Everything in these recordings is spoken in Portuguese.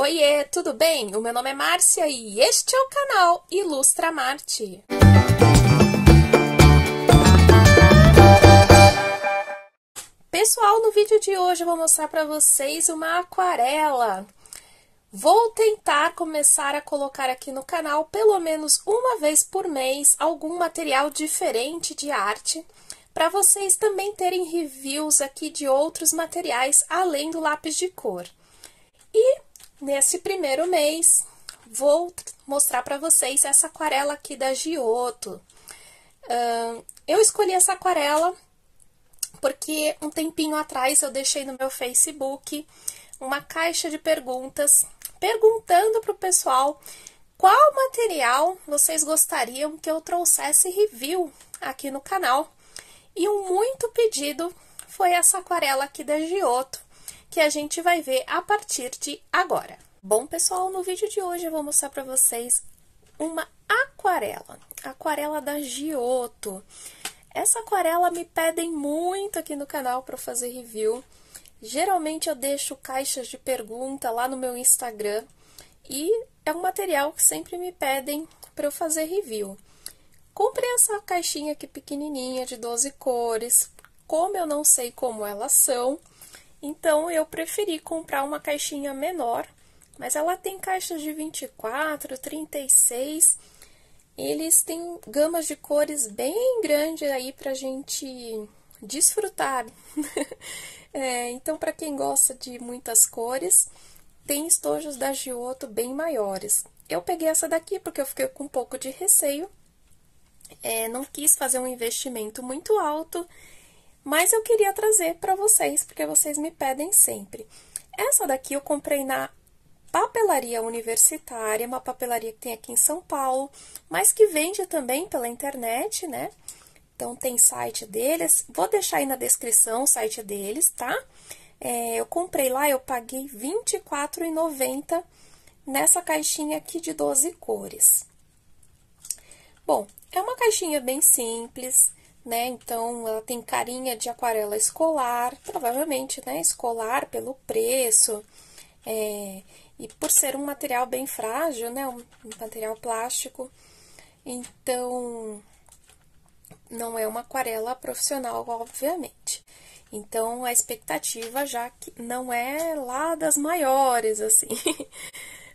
Oiê, tudo bem? O meu nome é Márcia e este é o canal Ilustra Marte. Pessoal, no vídeo de hoje eu vou mostrar para vocês uma aquarela. Vou tentar começar a colocar aqui no canal, pelo menos uma vez por mês, algum material diferente de arte, para vocês também terem reviews aqui de outros materiais além do lápis de cor. E nesse primeiro mês, vou mostrar para vocês essa aquarela aqui da Giotto. Uh, eu escolhi essa aquarela porque um tempinho atrás eu deixei no meu Facebook uma caixa de perguntas perguntando para o pessoal qual material vocês gostariam que eu trouxesse review aqui no canal. E um muito pedido foi essa aquarela aqui da Giotto que a gente vai ver a partir de agora. Bom, pessoal, no vídeo de hoje eu vou mostrar para vocês uma aquarela, aquarela da Giotto. Essa aquarela me pedem muito aqui no canal para fazer review. Geralmente eu deixo caixas de pergunta lá no meu Instagram e é um material que sempre me pedem para eu fazer review. Comprei essa caixinha aqui pequenininha de 12 cores. Como eu não sei como elas são, então eu preferi comprar uma caixinha menor, mas ela tem caixas de 24, 36. Eles têm gamas de cores bem grande aí para a gente desfrutar. é, então, para quem gosta de muitas cores, tem estojos da Giotto bem maiores. Eu peguei essa daqui porque eu fiquei com um pouco de receio. É, não quis fazer um investimento muito alto mas eu queria trazer para vocês, porque vocês me pedem sempre. Essa daqui eu comprei na papelaria universitária, uma papelaria que tem aqui em São Paulo, mas que vende também pela internet, né? Então tem site deles, vou deixar aí na descrição o site deles, tá? É, eu comprei lá, eu paguei R$24,90 24,90 nessa caixinha aqui de 12 cores. Bom, é uma caixinha bem simples, né? Então ela tem carinha de aquarela escolar, provavelmente, né? Escolar pelo preço. É, e por ser um material bem frágil, né? Um material plástico. Então, não é uma aquarela profissional, obviamente. Então, a expectativa já que não é lá das maiores, assim.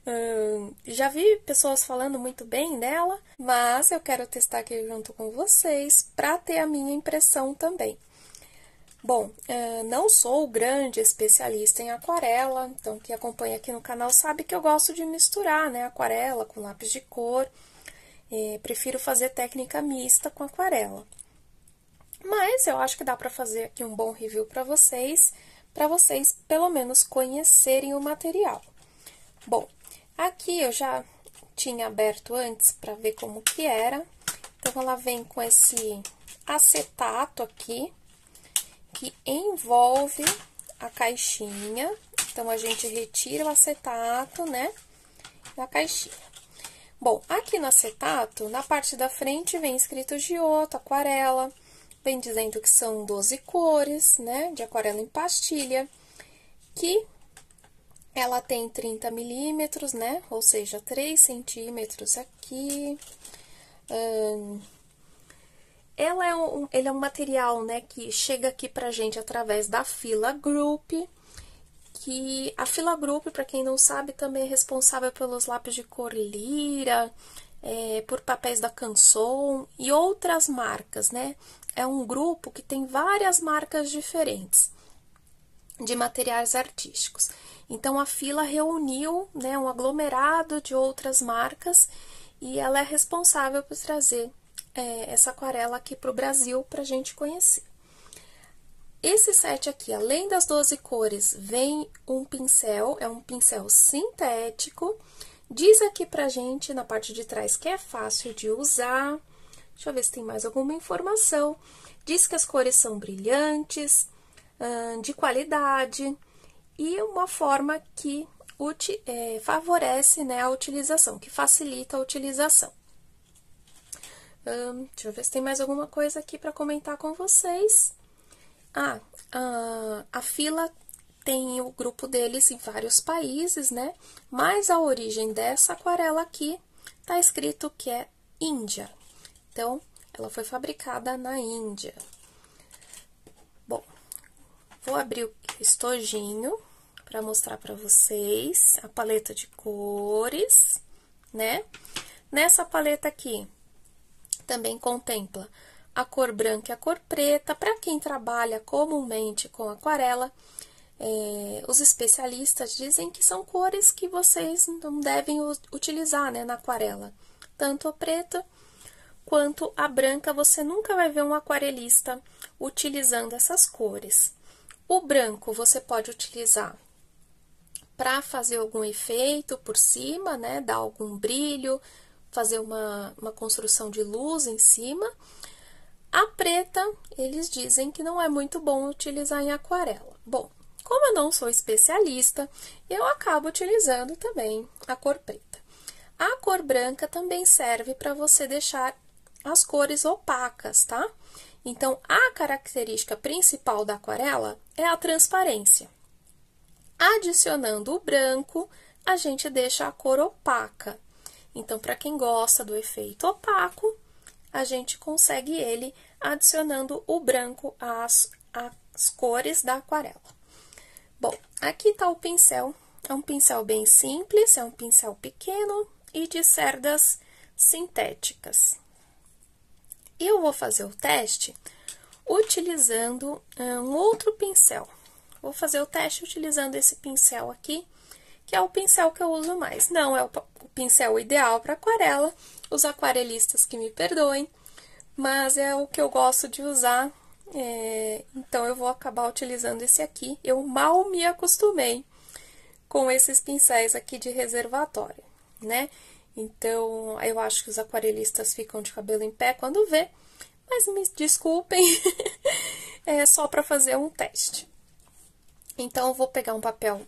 Hum, já vi pessoas falando muito bem dela, mas eu quero testar aqui junto com vocês para ter a minha impressão também. Bom, não sou grande especialista em aquarela, então quem acompanha aqui no canal sabe que eu gosto de misturar né, aquarela com lápis de cor. prefiro fazer técnica mista com aquarela. Mas eu acho que dá para fazer aqui um bom review para vocês, para vocês pelo menos conhecerem o material. Bom, Aqui eu já tinha aberto antes para ver como que era. Então, ela vem com esse acetato aqui, que envolve a caixinha. Então, a gente retira o acetato, né, da caixinha. Bom, aqui no acetato, na parte da frente, vem escrito Giotto, aquarela, vem dizendo que são 12 cores, né, de aquarela em pastilha, que ela tem 30 milímetros, né? Ou seja, 3 centímetros aqui. ela é um, ele é um material, né, que chega aqui pra gente através da Fila Group, que a Fila Group, para quem não sabe, também é responsável pelos lápis de cor lira, é, por papéis da Canson e outras marcas, né? É um grupo que tem várias marcas diferentes de materiais artísticos. Então a fila reuniu né, um aglomerado de outras marcas e ela é responsável por trazer é, essa aquarela aqui para o Brasil para a gente conhecer. Esse set aqui, além das 12 cores, vem um pincel, é um pincel sintético. Diz aqui pra gente na parte de trás que é fácil de usar. Deixa eu ver se tem mais alguma informação. Diz que as cores são brilhantes, de qualidade e uma forma que é, favorece né, a utilização, que facilita a utilização. deixa eu ver se tem mais alguma coisa aqui para comentar com vocês. Ah, a, a fila tem o grupo deles em vários países, né? Mas a origem dessa aquarela aqui tá escrito que é Índia. Então, ela foi fabricada na Índia. Vou abrir o estojinho para mostrar para vocês a paleta de cores, né? Nessa paleta aqui, também contempla a cor branca e a cor preta. Para quem trabalha comumente com aquarela, é, os especialistas dizem que são cores que vocês não devem utilizar né, na aquarela. Tanto a preta quanto a branca, você nunca vai ver um aquarelista utilizando essas cores. O branco você pode utilizar para fazer algum efeito por cima, né? Dar algum brilho, fazer uma, uma construção de luz em cima. A preta, eles dizem que não é muito bom utilizar em aquarela. Bom, como eu não sou especialista, eu acabo utilizando também a cor preta. A cor branca também serve para você deixar as cores opacas, tá? Então, a característica principal da aquarela é a transparência. Adicionando o branco, a gente deixa a cor opaca. Então, para quem gosta do efeito opaco, a gente consegue ele adicionando o branco às, às cores da aquarela. Bom, aqui está o pincel. É um pincel bem simples, é um pincel pequeno e de cerdas sintéticas eu vou fazer o teste utilizando ah, um outro pincel. Vou fazer o teste utilizando esse pincel aqui, que é o pincel que eu uso mais. Não é o pincel ideal para aquarela, os aquarelistas que me perdoem, mas é o que eu gosto de usar, é, então eu vou acabar utilizando esse aqui. Eu mal me acostumei com esses pincéis aqui de reservatório, né? Então, eu acho que os aquarelistas ficam de cabelo em pé quando vê, mas me desculpem, é só para fazer um teste. Então, eu vou pegar um papel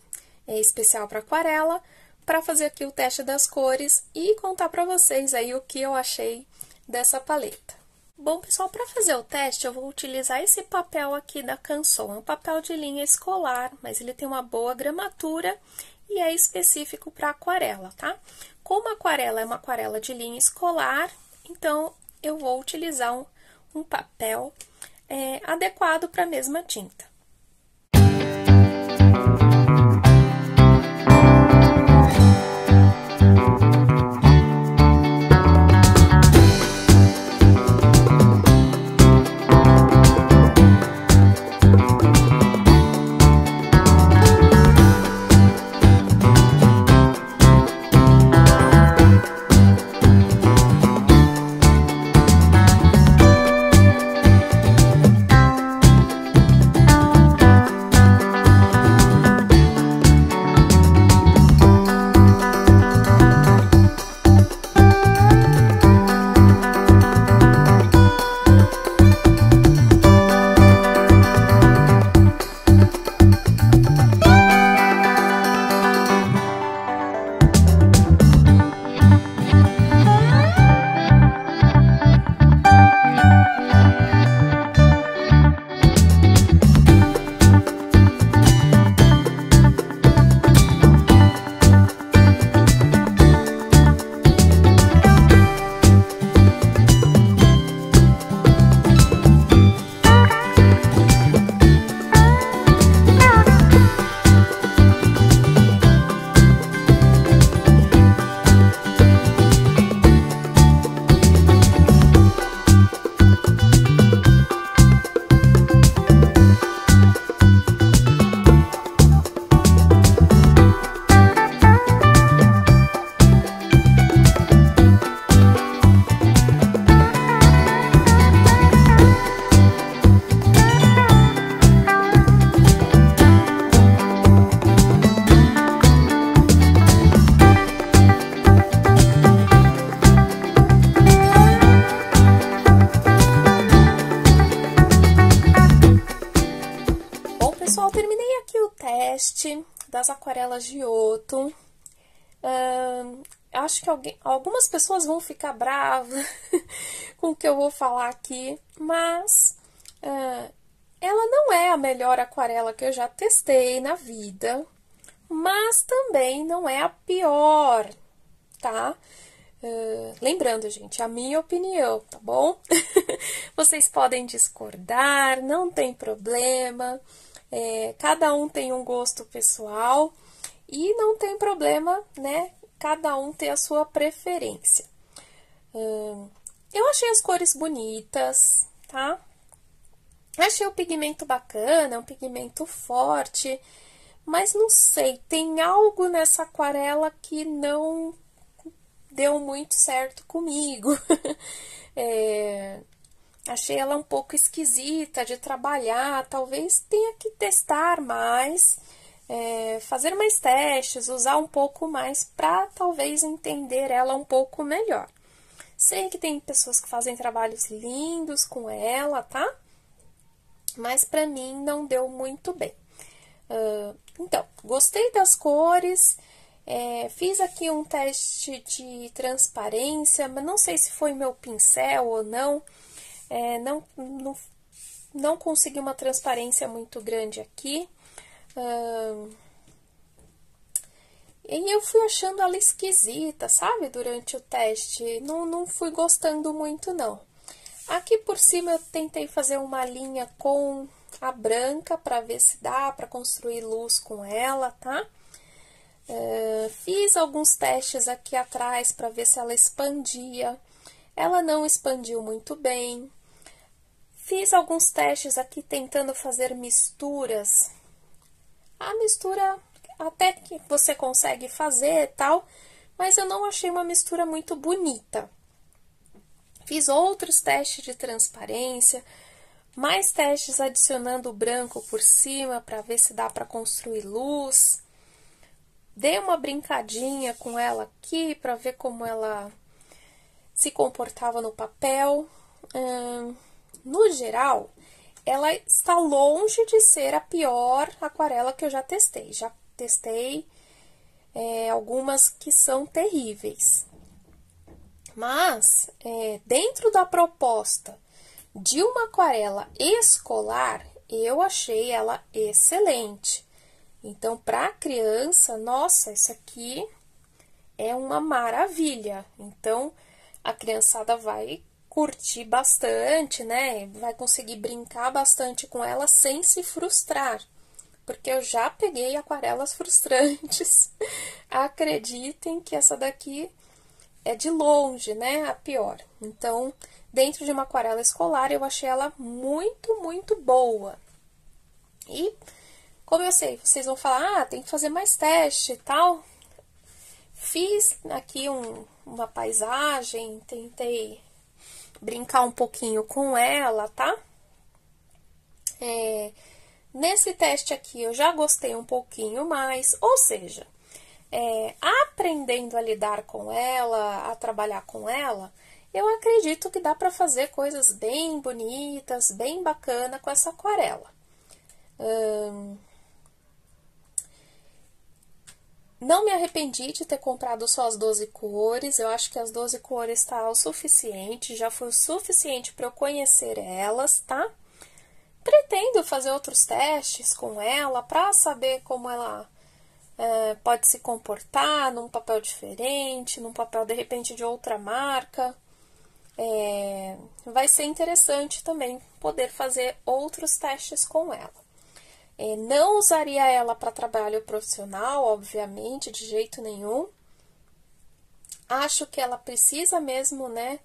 é, especial para aquarela para fazer aqui o teste das cores e contar para vocês aí o que eu achei dessa paleta. Bom, pessoal, para fazer o teste, eu vou utilizar esse papel aqui da Canson. É um papel de linha escolar, mas ele tem uma boa gramatura e é específico para aquarela, tá? Como a aquarela é uma aquarela de linha escolar, então eu vou utilizar um, um papel é, adequado para a mesma tinta. das aquarelas de Otto. Uh, acho que alguém, algumas pessoas vão ficar bravas com o que eu vou falar aqui, mas uh, ela não é a melhor aquarela que eu já testei na vida, mas também não é a pior, tá? Uh, lembrando, gente, a minha opinião, tá bom? Vocês podem discordar, não tem problema. É, cada um tem um gosto pessoal e não tem problema, né? Cada um tem a sua preferência. Hum, eu achei as cores bonitas, tá? Achei o pigmento bacana, um pigmento forte, mas não sei, tem algo nessa aquarela que não deu muito certo comigo. é, Achei ela um pouco esquisita de trabalhar, talvez tenha que testar mais, é, fazer mais testes, usar um pouco mais para talvez entender ela um pouco melhor. Sei que tem pessoas que fazem trabalhos lindos com ela, tá? Mas para mim não deu muito bem. Uh, então, gostei das cores, é, fiz aqui um teste de transparência, mas não sei se foi meu pincel ou não. É, não, não, não consegui uma transparência muito grande aqui. Hum, e eu fui achando ela esquisita, sabe? Durante o teste. Não, não fui gostando muito, não. Aqui por cima eu tentei fazer uma linha com a branca para ver se dá para construir luz com ela, tá? Uh, fiz alguns testes aqui atrás para ver se ela expandia. Ela não expandiu muito bem. Fiz alguns testes aqui tentando fazer misturas. A mistura até que você consegue fazer e tal, mas eu não achei uma mistura muito bonita. Fiz outros testes de transparência, mais testes adicionando o branco por cima para ver se dá para construir luz. Dei uma brincadinha com ela aqui para ver como ela se comportava no papel. Hum, no geral, ela está longe de ser a pior aquarela que eu já testei. Já testei é, algumas que são terríveis. Mas, é, dentro da proposta de uma aquarela escolar, eu achei ela excelente. Então, para a criança, nossa, isso aqui é uma maravilha. Então, a criançada vai curtir bastante, né? Vai conseguir brincar bastante com ela sem se frustrar. Porque eu já peguei aquarelas frustrantes. Acreditem que essa daqui é de longe, né? A pior. Então, dentro de uma aquarela escolar, eu achei ela muito, muito boa. E, como eu sei, vocês vão falar, ah, tem que fazer mais teste e tal. Fiz aqui um, uma paisagem, tentei brincar um pouquinho com ela, tá? É, nesse teste aqui eu já gostei um pouquinho mais, ou seja, é, aprendendo a lidar com ela, a trabalhar com ela, eu acredito que dá para fazer coisas bem bonitas, bem bacana com essa aquarela. Hum, não me arrependi de ter comprado só as 12 cores, eu acho que as 12 cores tá o suficiente, já foi o suficiente para eu conhecer elas, tá? Pretendo fazer outros testes com ela para saber como ela é, pode se comportar num papel diferente, num papel de repente de outra marca. É, vai ser interessante também poder fazer outros testes com ela. É, não usaria ela para trabalho profissional, obviamente, de jeito nenhum. Acho que ela precisa mesmo, né,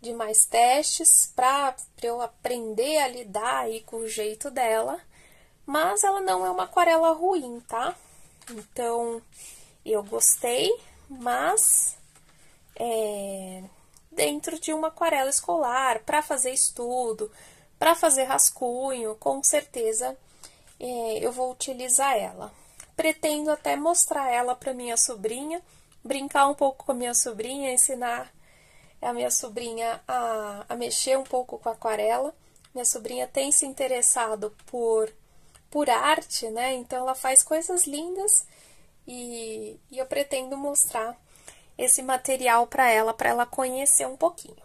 de mais testes para eu aprender a lidar aí com o jeito dela. Mas ela não é uma aquarela ruim, tá? Então, eu gostei, mas é, dentro de uma aquarela escolar, para fazer estudo, para fazer rascunho, com certeza é, eu vou utilizar ela. Pretendo até mostrar ela para minha sobrinha, brincar um pouco com a minha sobrinha, ensinar a minha sobrinha a, a mexer um pouco com aquarela. Minha sobrinha tem se interessado por, por arte, né? Então ela faz coisas lindas e, e eu pretendo mostrar esse material para ela, para ela conhecer um pouquinho.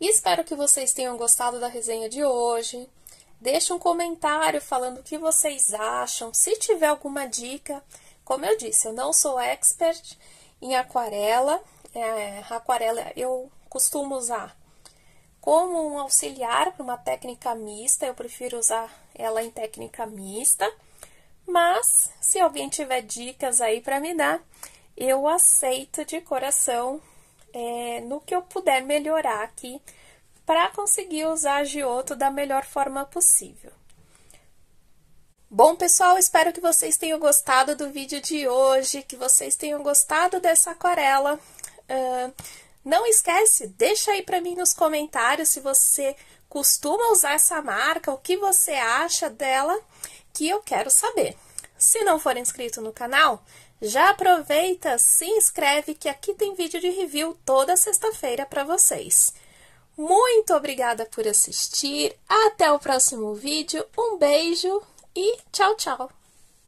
E espero que vocês tenham gostado da resenha de hoje. Deixe um comentário falando o que vocês acham. Se tiver alguma dica, como eu disse, eu não sou expert em aquarela. É, aquarela eu costumo usar como um auxiliar para uma técnica mista. Eu prefiro usar ela em técnica mista. Mas se alguém tiver dicas aí para me dar, eu aceito de coração é, no que eu puder melhorar aqui para conseguir usar a Giotto da melhor forma possível. Bom, pessoal, espero que vocês tenham gostado do vídeo de hoje, que vocês tenham gostado dessa aquarela. Uh, não esquece, deixa aí para mim nos comentários se você costuma usar essa marca, o que você acha dela, que eu quero saber. Se não for inscrito no canal, já aproveita, se inscreve, que aqui tem vídeo de review toda sexta-feira para vocês. Muito obrigada por assistir. Até o próximo vídeo. Um beijo e tchau, tchau!